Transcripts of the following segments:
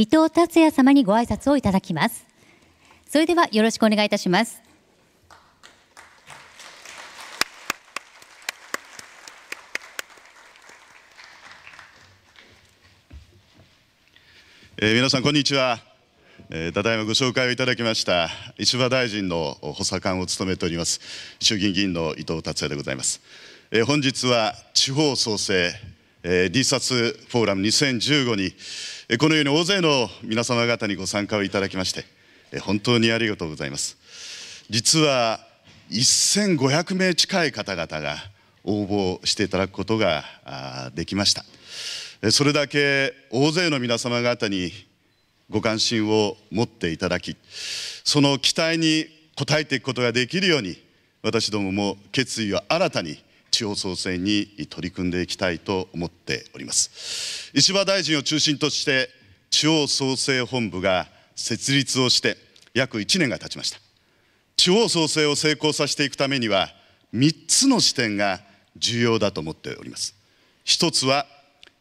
伊藤達也様にご挨拶をいただきますそれではよろしくお願いいたしますえー、皆さんこんにちは、えー、ただいまご紹介をいただきました石破大臣の補佐官を務めております衆議院議員の伊藤達也でございます、えー、本日は地方創生、えー、リーサスフォーラム2015にこのように大勢の皆様方にご参加をいただきまして本当にありがとうございます実は1500名近い方々が応募していただくことができましたそれだけ大勢の皆様方にご関心を持っていただきその期待に応えていくことができるように私どもも決意を新たに地方創生に取り組んでいきたいと思っております石破大臣を中心として地方創生本部が設立をして約1年が経ちました地方創生を成功させていくためには3つの視点が重要だと思っております1つは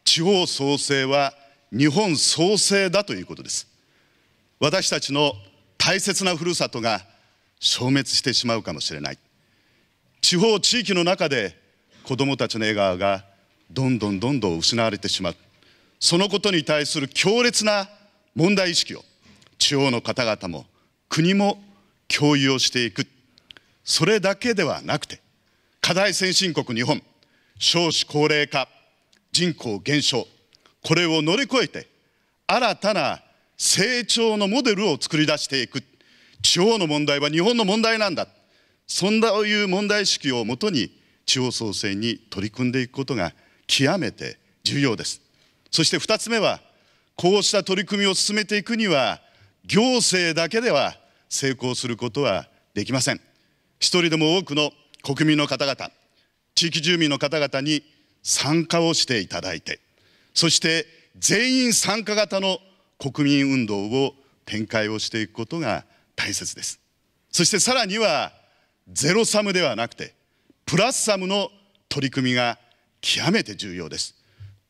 地方創生は日本創生だということです私たちの大切なふるさとが消滅してしまうかもしれない地方地域の中で子どもたちの笑顔がどんどんどんどん失われてしまうそのことに対する強烈な問題意識を地方の方々も国も共有をしていくそれだけではなくて課題先進国日本少子高齢化人口減少これを乗り越えて新たな成長のモデルを作り出していく地方の問題は日本の問題なんだそんないう問題意識をもとに地方創生に取り組んでいくことが極めて重要ですそして2つ目はこうした取り組みを進めていくには行政だけでは成功することはできません一人でも多くの国民の方々地域住民の方々に参加をしていただいてそして全員参加型の国民運動を展開をしていくことが大切ですそしてさらにはゼロサムではなくてプラスサムの取り組みが極めて重要です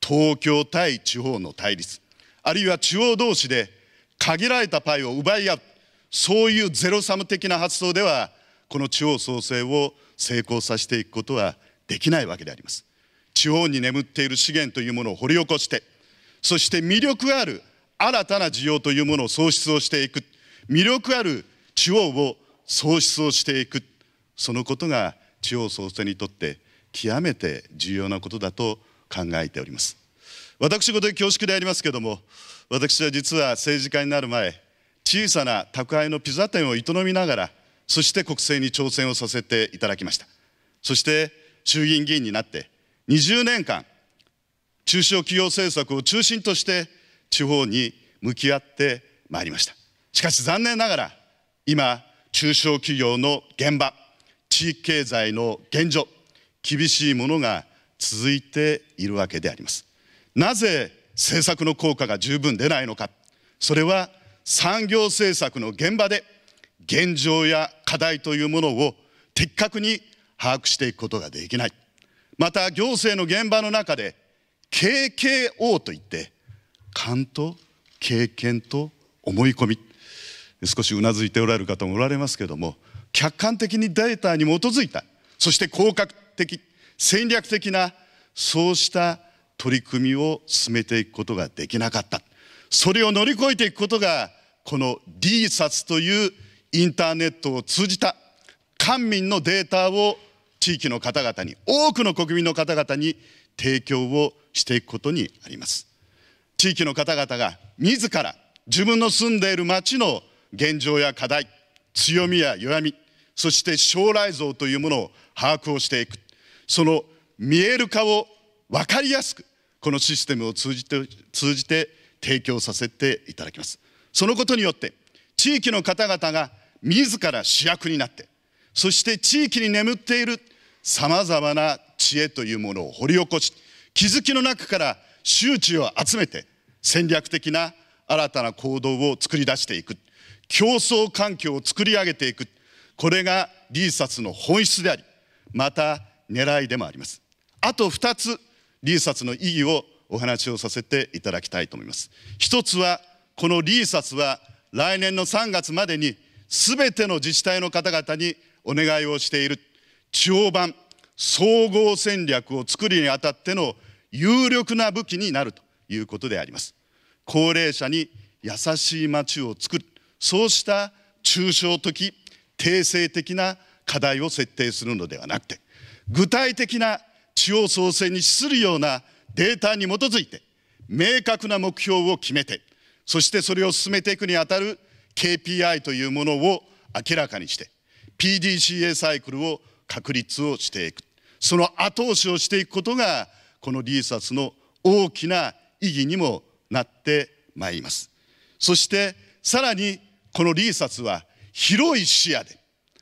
東京対地方の対立あるいは地方同士で限られたパイを奪い合うそういうゼロサム的な発想ではこの地方創生を成功させていくことはできないわけであります地方に眠っている資源というものを掘り起こしてそして魅力ある新たな需要というものを創出をしていく魅力ある地方を創出をしていくそのことが地方創生にとって極めて重要なことだと考えております私事で恐縮でありますけども私は実は政治家になる前小さな宅配のピザ店を営みながらそして国政に挑戦をさせていただきましたそして衆議院議員になって20年間中小企業政策を中心として地方に向き合ってまいりましたしかし残念ながら今中小企業の現場地域経済の現状厳しいものが続いているわけでありますなぜ政策の効果が十分出ないのかそれは産業政策の現場で現状や課題というものを的確に把握していくことができないまた行政の現場の中で KKO といって勘と経験と思い込み少しうなずいておられる方もおられますけれども客観的にデータに基づいたそして効果的戦略的なそうした取り組みを進めていくことができなかったそれを乗り越えていくことがこの d 札というインターネットを通じた官民のデータを地域の方々に多くの国民の方々に提供をしていくことにあります地域の方々が自ら自分の住んでいる町の現状や課題強みや弱みそして将来像というものを把握をしていくその見える化を分かりやすくこのシステムを通じて通じて提供させていただきますそのことによって地域の方々が自ら主役になってそして地域に眠っているさまざまな知恵というものを掘り起こし気づきの中から周知を集めて戦略的な新たな行動を作り出していく競争環境を作り上げていくこれがリーサスの本質でありまた狙いでもありますあと2つリーサスの意義をお話をさせていただきたいと思います一つはこのリーサスは来年の3月までに全ての自治体の方々にお願いをしている地方版総合戦略を作るにあたっての有力な武器になるということであります高齢者に優しい街を作るそうした抽象的定性的な課題を設定するのではなくて具体的な地方創生に資するようなデータに基づいて明確な目標を決めてそしてそれを進めていくにあたる KPI というものを明らかにして PDCA サイクルを確立をしていくその後押しをしていくことがこのリーサスの大きな意義にもなってまいりますそしてさらにこのリーサスは広い視野で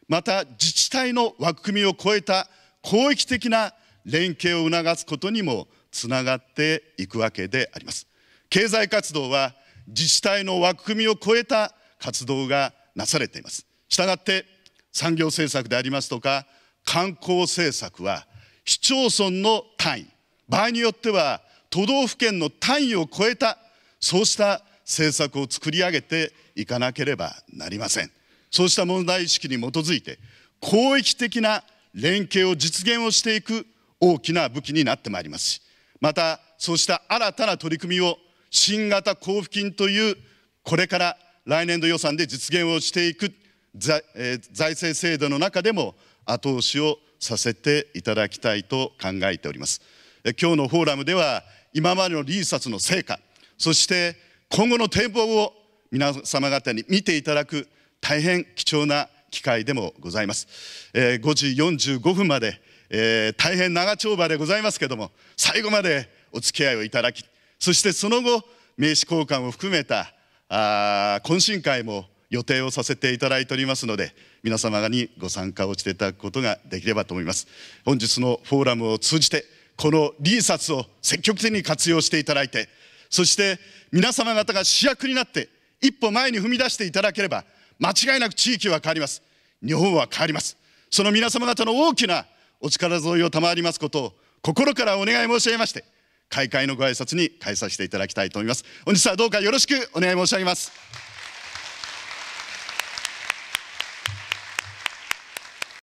また自治体の枠組みを超えた広域的な連携を促すことにもつながっていくわけであります経済活動は自治体の枠組みを超えた活動がなされていますしたがって産業政策でありますとか観光政策は市町村の単位場合によっては都道府県の単位を超えたそうした政策を作り上げていかなければなりませんそうした問題意識に基づいて広域的な連携を実現をしていく大きな武器になってまいりますしまたそうした新たな取り組みを新型交付金というこれから来年度予算で実現をしていく財,、政制度の中でも後押しをさせていただきたいと考えております。今日のフォーラムでは今までのリーサスの成果そして今後の展望を皆様方に見ていただく大変貴重な機会でもございます、えー、5時45分まで、えー、大変長丁場でございますけども最後までお付き合いをいただきそしてその後名刺交換を含めたあ懇親会も予定をさせていただいておりますので皆様にご参加をしていただくことができればと思います本日のフォーラムを通じてこのリーサスを積極的に活用していただいて、そして皆様方が主役になって一歩前に踏み出していただければ、間違いなく地域は変わります。日本は変わります。その皆様方の大きなお力添えを賜りますことを心からお願い申し上げまして、開会のご挨拶に変えさせていただきたいと思います。本日はどうかよろしくお願い申し上げます。